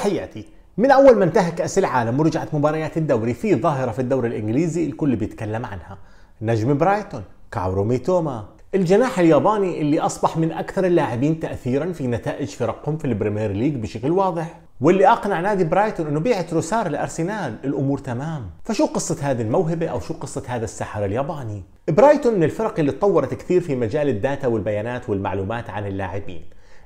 تحياتي من أول ما انتهى كأس العالم ورجعت مباريات الدوري في ظاهرة في الدوري الإنجليزي الكل بيتكلم عنها نجم برايتون كاورو ميتوما الجناح الياباني اللي أصبح من أكثر اللاعبين تأثيرا في نتائج فرقهم في البريمير ليج بشكل واضح واللي أقنع نادي برايتون أنه بيع تروسار لأرسنال الأمور تمام فشو قصة هذه الموهبة أو شو قصة هذا الساحر الياباني برايتون من الفرق اللي تطورت كثير في مجال الداتا والبيانات والمعلومات عن اللاعبين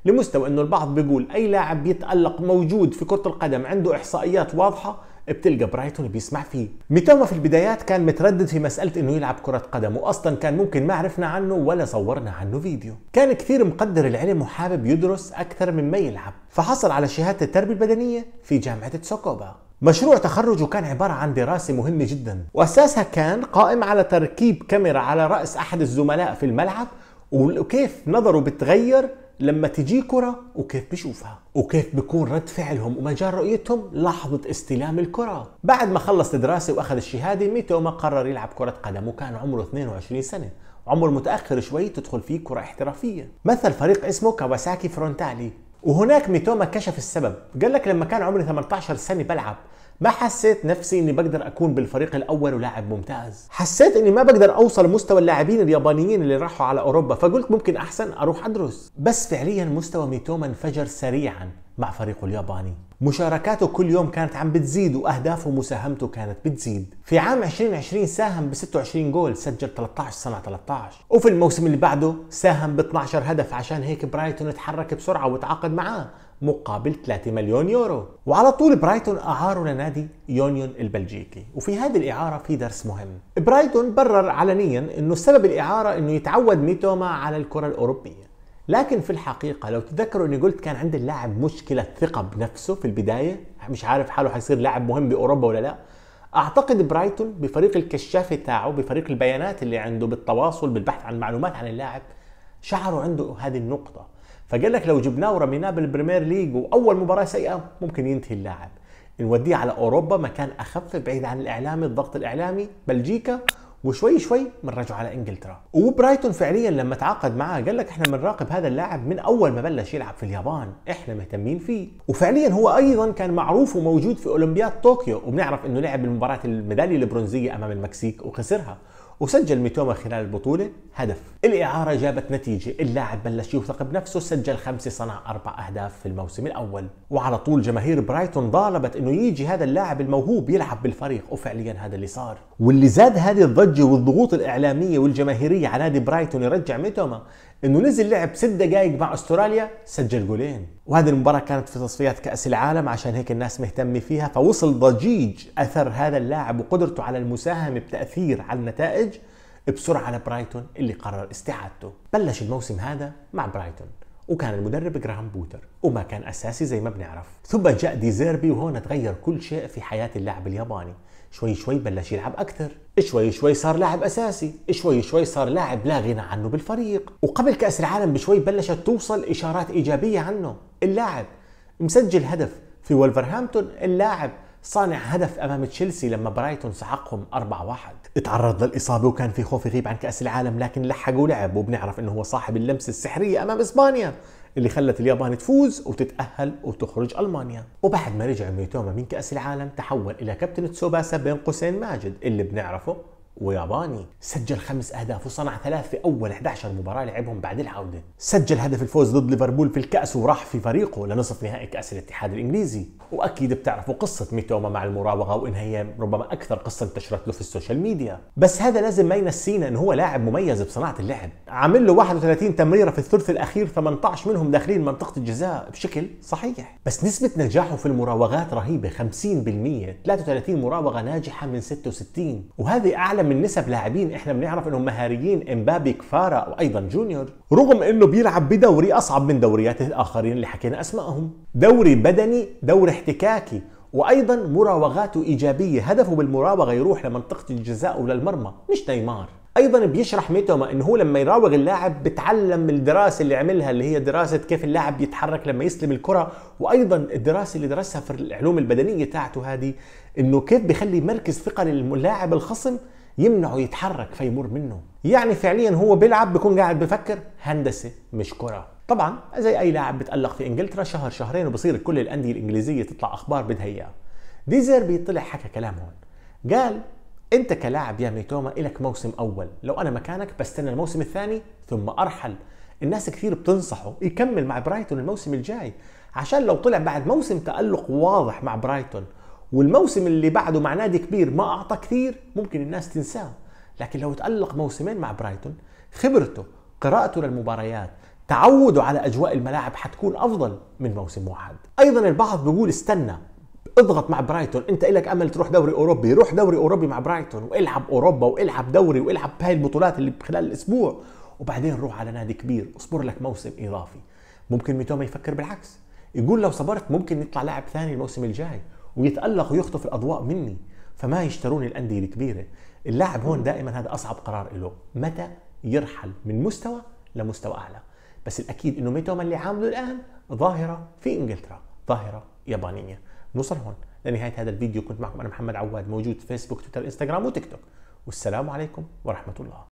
لمستوى انه البعض بيقول اي لاعب بيتالق موجود في كره القدم عنده احصائيات واضحه بتلقى برايتون بيسمع فيه ميتوما في البدايات كان متردد في مسألة انه يلعب كرة قدم واصلا كان ممكن ما عرفنا عنه ولا صورنا عنه فيديو كان كثير مقدر العلم وحابب يدرس أكثر مما يلعب فحصل على شهادة التربية البدنية في جامعة سوكوبا مشروع تخرجه كان عبارة عن دراسة مهمة جدا وأساسها كان قائم على تركيب كاميرا على رأس أحد الزملاء في الملعب وكيف نظره بتغير لما تجي كرة وكيف بشوفها وكيف بكون رد فعلهم ومجال رؤيتهم لحظة استلام الكرة بعد ما خلص دراسة وأخذ الشهادة ميتوما قرر يلعب كرة قدم وكان عمره 22 سنة عمر متأخر شوي تدخل فيه كرة احترافية مثل فريق اسمه كاواساكي فرونتالي وهناك ميتوما كشف السبب قال لك لما كان عمري 18 سنة بلعب ما حسيت نفسي اني بقدر اكون بالفريق الاول ولاعب ممتاز حسيت اني ما بقدر اوصل مستوى اللاعبين اليابانيين اللي راحوا على اوروبا فقلت ممكن احسن اروح ادرس بس فعليا مستوى ميتوما انفجر سريعا مع فريقه الياباني مشاركاته كل يوم كانت عم بتزيد واهدافه ومساهمته كانت بتزيد في عام 2020 ساهم ب 26 جول سجل 13 صنع 13 وفي الموسم اللي بعده ساهم ب 12 هدف عشان هيك برايتون تحرك بسرعه وتعاقد معاه مقابل 3 مليون يورو وعلى طول برايتون اعاره لنادي يونيون البلجيكي وفي هذه الاعاره في درس مهم برايتون برر علنيا انه سبب الاعاره انه يتعود ميتوما على الكره الاوروبيه لكن في الحقيقة لو تذكروا اني قلت كان عند اللاعب مشكلة ثقة بنفسه في البداية مش عارف حاله حيصير لاعب مهم بأوروبا ولا لا اعتقد برايتون بفريق الكشافة تاعه بفريق البيانات اللي عنده بالتواصل بالبحث عن معلومات عن اللاعب شعروا عنده هذه النقطة فقال لك لو جبناه ورميناه بالبريمير ليج واول مباراة سيئة ممكن ينتهي اللاعب نوديه على اوروبا مكان اخف بعيد عن الاعلام الضغط الاعلامي بلجيكا وشوي شوي بنرجعوا على انجلترا وبرايتون فعليا لما تعاقد معاه قال لك احنا بنراقب هذا اللاعب من اول ما بلش يلعب في اليابان احنا مهتمين فيه وفعليا هو ايضا كان معروف وموجود في اولمبياد طوكيو وبنعرف انه لعب المباراه الميداليه البرونزيه امام المكسيك وخسرها وسجل ميتوما خلال البطولة هدف الإعارة جابت نتيجة اللاعب بلش يوثق بنفسه سجل خمسة صنع أربع أهداف في الموسم الأول وعلى طول جماهير برايتون ضالبت أنه يجي هذا اللاعب الموهوب يلعب بالفريق وفعليا هذا اللي صار واللي زاد هذه الضجة والضغوط الإعلامية والجماهيرية على نادي برايتون يرجع ميتوما انه نزل لعب ست دقائق مع استراليا سجل جولين وهذه المباراة كانت في تصفيات كأس العالم عشان هيك الناس مهتمة فيها فوصل ضجيج أثر هذا اللاعب وقدرته على المساهمة بتأثير على النتائج بسرعة لبرايتون اللي قرر استعادته بلش الموسم هذا مع برايتون وكان المدرب جراهام بوتر وما كان أساسي زي ما بنعرف ثم جاء ديزيربي وهون تغير كل شيء في حياة اللاعب الياباني شوي شوي بلش يلعب أكثر شوي شوي صار لاعب أساسي شوي شوي صار لاعب لا غنى عنه بالفريق وقبل كأس العالم بشوي بلشت توصل إشارات إيجابية عنه اللاعب مسجل هدف في ولفرهامبتون اللاعب صانع هدف امام تشيلسي لما برايتون سحقهم 4-1 تعرض للاصابه وكان في خوف يغيب عن كاس العالم لكن لحق ولعب وبنعرف انه هو صاحب اللمسه السحريه امام اسبانيا اللي خلت اليابان تفوز وتتأهل وتخرج ألمانيا وبعد ما رجع ميتوما من كأس العالم تحول إلى كابتن تسوباسا بين قوسين ماجد اللي بنعرفه وياباني سجل خمس اهداف وصنع ثلاث في اول 11 مباراه لعبهم بعد العوده سجل هدف الفوز ضد ليفربول في الكاس وراح في فريقه لنصف نهائي كاس الاتحاد الانجليزي واكيد بتعرفوا قصه ميتوما مع المراوغه وانها هي ربما اكثر قصه انتشرت له في السوشيال ميديا بس هذا لازم ما ينسينا انه هو لاعب مميز بصناعه اللعب عامل له 31 تمريره في الثلث الاخير 18 منهم داخلين منطقه الجزاء بشكل صحيح بس نسبه نجاحه في المراوغات رهيبه 50% 33 مراوغه ناجحه من 66 وهذه اعلى من نسب لاعبين احنا بنعرف انهم مهاريين امبابي كفاره وايضا جونيور رغم انه بيلعب بدوري اصعب من دوريات الاخرين اللي حكينا اسمائهم دوري بدني دوري احتكاكي وايضا مراوغاته ايجابيه هدفه بالمراوغه يروح لمنطقه الجزاء وللمرمى مش نيمار ايضا بيشرح ميتوما انه هو لما يراوغ اللاعب بتعلم الدراسه اللي عملها اللي هي دراسه كيف اللاعب بيتحرك لما يسلم الكره وايضا الدراسه اللي درسها في العلوم البدنيه تاعته هذه انه كيف بيخلي مركز ثقل للاعب الخصم يمنعه يتحرك فيمر منه يعني فعليا هو بيلعب بيكون قاعد بفكر هندسه مش كره طبعا زي اي لاعب بتالق في انجلترا شهر شهرين وبصير كل الانديه الانجليزيه تطلع اخبار بدها اياه ديزيربي طلع حكى كلام هون قال انت كلاعب يا ميتوما الك موسم اول لو انا مكانك بستنى الموسم الثاني ثم ارحل الناس كثير بتنصحه يكمل مع برايتون الموسم الجاي عشان لو طلع بعد موسم تألق واضح مع برايتون والموسم اللي بعده مع نادي كبير ما اعطى كثير ممكن الناس تنساه لكن لو تألق موسمين مع برايتون خبرته قراءته للمباريات تعوده على اجواء الملاعب حتكون افضل من موسم واحد ايضا البعض بيقول استنى اضغط مع برايتون انت لك امل تروح دوري اوروبي روح دوري اوروبي مع برايتون والعب اوروبا والعب دوري والعب بهاي البطولات اللي خلال الاسبوع وبعدين روح على نادي كبير اصبر لك موسم اضافي ممكن ميتوما يفكر بالعكس يقول لو صبرت ممكن نطلع لاعب ثاني الموسم الجاي ويتالق ويخطف الاضواء مني فما يشترون الانديه الكبيره اللاعب هون دائما هذا اصعب قرار له متى يرحل من مستوى لمستوى اعلى بس الاكيد انه ميتوما اللي عامله الان ظاهره في انجلترا ظاهره يابانيه نوصل هون لنهايه هذا الفيديو كنت معكم انا محمد عواد موجود في فيسبوك تويتر انستغرام وتيك توك والسلام عليكم ورحمه الله